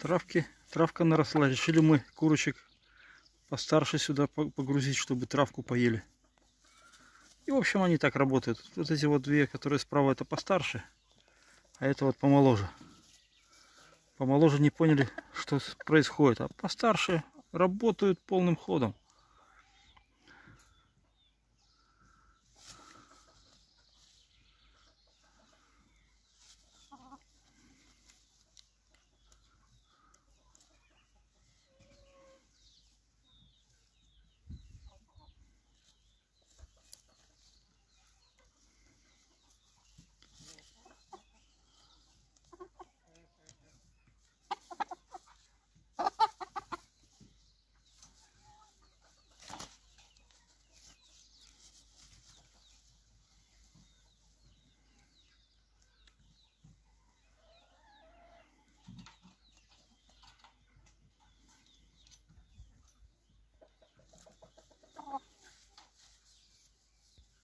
травки, травка наросла. Решили мы курочек постарше сюда погрузить, чтобы травку поели. И, в общем, они так работают. Вот эти вот две, которые справа, это постарше, а это вот помоложе. Помоложе не поняли, что происходит, а постарше работают полным ходом.